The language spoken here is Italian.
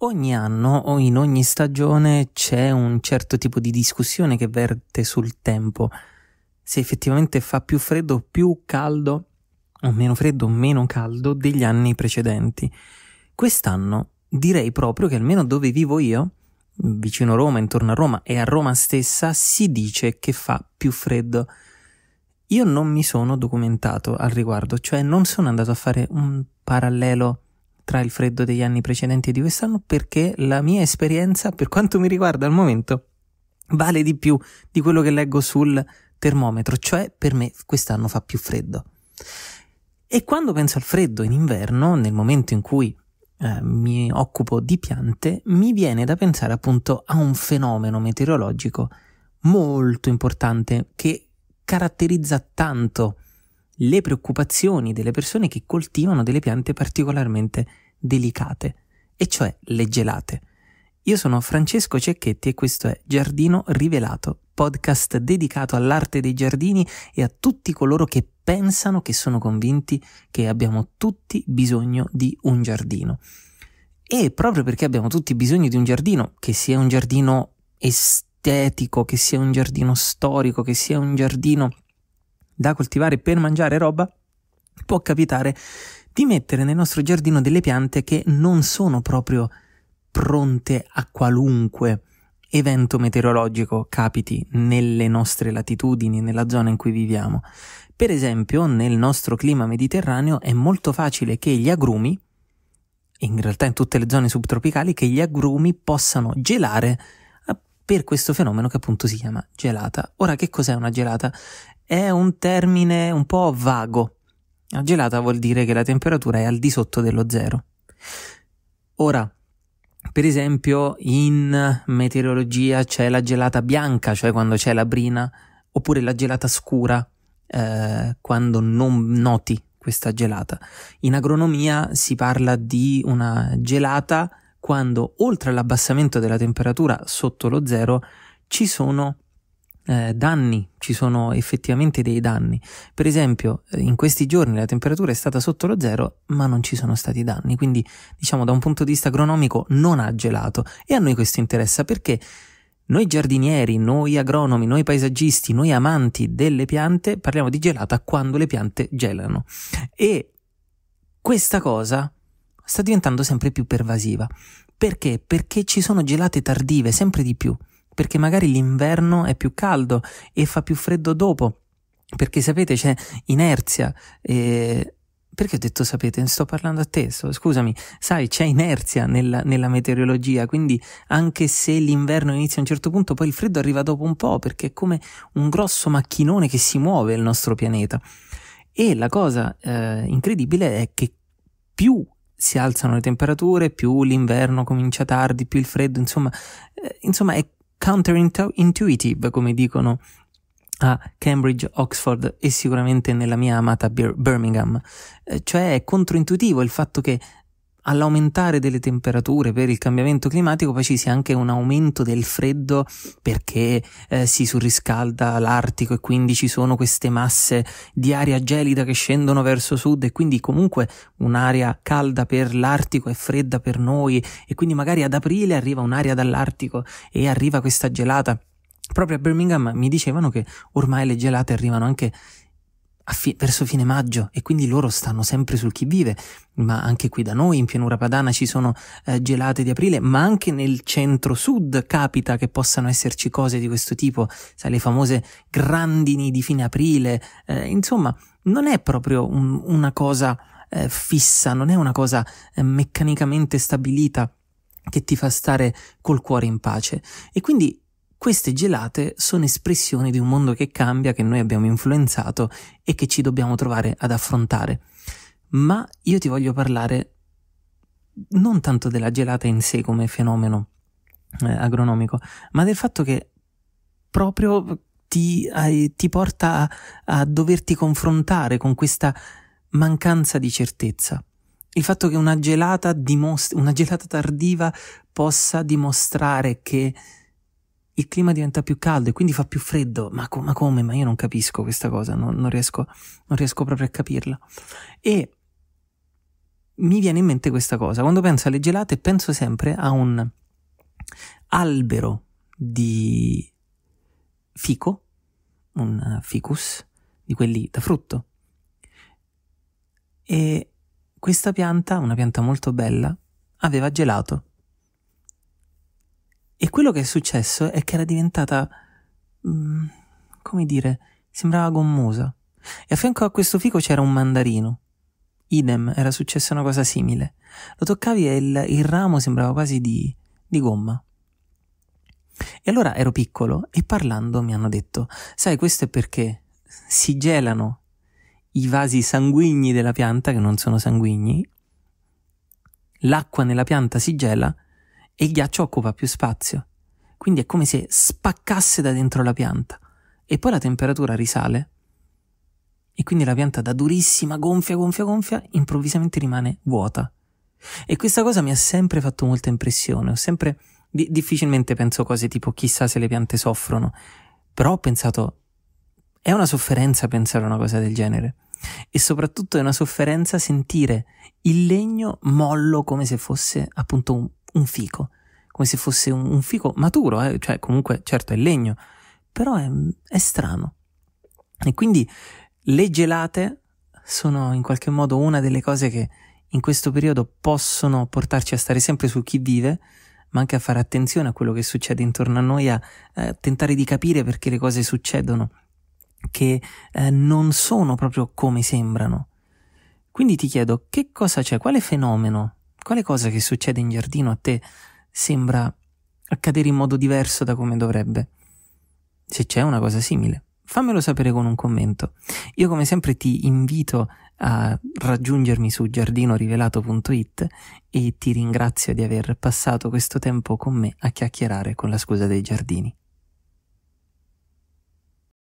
Ogni anno o in ogni stagione c'è un certo tipo di discussione che verte sul tempo, se effettivamente fa più freddo o più caldo, o meno freddo o meno caldo degli anni precedenti. Quest'anno direi proprio che almeno dove vivo io, vicino a Roma, intorno a Roma e a Roma stessa, si dice che fa più freddo. Io non mi sono documentato al riguardo, cioè non sono andato a fare un parallelo tra il freddo degli anni precedenti e di quest'anno perché la mia esperienza, per quanto mi riguarda al momento, vale di più di quello che leggo sul termometro, cioè per me quest'anno fa più freddo. E quando penso al freddo in inverno, nel momento in cui eh, mi occupo di piante, mi viene da pensare appunto a un fenomeno meteorologico molto importante che caratterizza tanto le preoccupazioni delle persone che coltivano delle piante particolarmente delicate, e cioè le gelate. Io sono Francesco Cecchetti e questo è Giardino Rivelato, podcast dedicato all'arte dei giardini e a tutti coloro che pensano che sono convinti che abbiamo tutti bisogno di un giardino. E proprio perché abbiamo tutti bisogno di un giardino, che sia un giardino estetico, che sia un giardino storico, che sia un giardino da coltivare per mangiare roba, può capitare di mettere nel nostro giardino delle piante che non sono proprio pronte a qualunque evento meteorologico capiti nelle nostre latitudini, nella zona in cui viviamo. Per esempio, nel nostro clima mediterraneo è molto facile che gli agrumi, in realtà in tutte le zone subtropicali, che gli agrumi possano gelare ah, per questo fenomeno che appunto si chiama gelata. Ora, che cos'è una gelata? è un termine un po' vago. La gelata vuol dire che la temperatura è al di sotto dello zero. Ora, per esempio, in meteorologia c'è la gelata bianca, cioè quando c'è la brina, oppure la gelata scura, eh, quando non noti questa gelata. In agronomia si parla di una gelata quando oltre all'abbassamento della temperatura sotto lo zero ci sono eh, danni, ci sono effettivamente dei danni. Per esempio, eh, in questi giorni la temperatura è stata sotto lo zero, ma non ci sono stati danni, quindi diciamo da un punto di vista agronomico non ha gelato e a noi questo interessa perché noi giardinieri, noi agronomi, noi paesaggisti, noi amanti delle piante parliamo di gelata quando le piante gelano e questa cosa sta diventando sempre più pervasiva. Perché? Perché ci sono gelate tardive sempre di più perché magari l'inverno è più caldo e fa più freddo dopo, perché sapete c'è inerzia. Eh, perché ho detto sapete? Sto parlando a te, sto, scusami, sai c'è inerzia nella, nella, meteorologia, quindi anche se l'inverno inizia a un certo punto, poi il freddo arriva dopo un po', perché è come un grosso macchinone che si muove il nostro pianeta. E la cosa eh, incredibile è che più si alzano le temperature, più l'inverno comincia tardi, più il freddo, insomma, eh, insomma è counterintuitive, come dicono a Cambridge, Oxford e sicuramente nella mia amata Birmingham. Eh, cioè è controintuitivo il fatto che all'aumentare delle temperature per il cambiamento climatico poi ci sia anche un aumento del freddo perché eh, si surriscalda l'Artico e quindi ci sono queste masse di aria gelida che scendono verso sud e quindi comunque un'aria calda per l'Artico è fredda per noi e quindi magari ad aprile arriva un'aria dall'Artico e arriva questa gelata. Proprio a Birmingham mi dicevano che ormai le gelate arrivano anche fi- verso fine maggio e quindi loro stanno sempre sul chi vive, ma anche qui da noi in pianura padana ci sono eh, gelate di aprile, ma anche nel centro sud capita che possano esserci cose di questo tipo, sai, le famose grandini di fine aprile, eh, insomma, non è proprio un, una cosa eh, fissa, non è una cosa eh, meccanicamente stabilita che ti fa stare col cuore in pace. E quindi queste gelate sono espressioni di un mondo che cambia, che noi abbiamo influenzato e che ci dobbiamo trovare ad affrontare. Ma io ti voglio parlare non tanto della gelata in sé come fenomeno eh, agronomico, ma del fatto che proprio ti, eh, ti porta a, a doverti confrontare con questa mancanza di certezza. Il fatto che una gelata, dimostra, una gelata tardiva possa dimostrare che il clima diventa più caldo e quindi fa più freddo. Ma, co ma come? Ma io non capisco questa cosa, non, non, riesco, non riesco proprio a capirla. E mi viene in mente questa cosa. Quando penso alle gelate, penso sempre a un albero di fico, un ficus, di quelli da frutto. E questa pianta, una pianta molto bella, aveva gelato e quello che è successo è che era diventata... Mm, come dire, sembrava gommosa. E a fianco a questo fico c'era un mandarino. Idem, era successa una cosa simile. Lo toccavi e il, il ramo sembrava quasi di, di gomma. E allora ero piccolo e parlando mi hanno detto, sai, questo è perché si gelano i vasi sanguigni della pianta, che non sono sanguigni, l'acqua nella pianta si gela e il ghiaccio occupa più spazio. Quindi è come se spaccasse da dentro la pianta e poi la temperatura risale e quindi la pianta da durissima, gonfia, gonfia, gonfia, improvvisamente rimane vuota. E questa cosa mi ha sempre fatto molta impressione, ho sempre di, difficilmente penso cose tipo chissà se le piante soffrono, però ho pensato è una sofferenza pensare a una cosa del genere e soprattutto è una sofferenza sentire il legno mollo come se fosse appunto un, un fico, come se fosse un, un fico maturo, eh? cioè comunque certo è legno, però è, è strano. E quindi le gelate sono in qualche modo una delle cose che in questo periodo possono portarci a stare sempre su chi vive, ma anche a fare attenzione a quello che succede intorno a noi, a eh, tentare di capire perché le cose succedono, che eh, non sono proprio come sembrano. Quindi ti chiedo che cosa c'è, quale fenomeno quale cosa che succede in giardino a te sembra accadere in modo diverso da come dovrebbe? Se c'è una cosa simile, fammelo sapere con un commento. Io come sempre ti invito a raggiungermi su giardinorivelato.it e ti ringrazio di aver passato questo tempo con me a chiacchierare con la scusa dei giardini.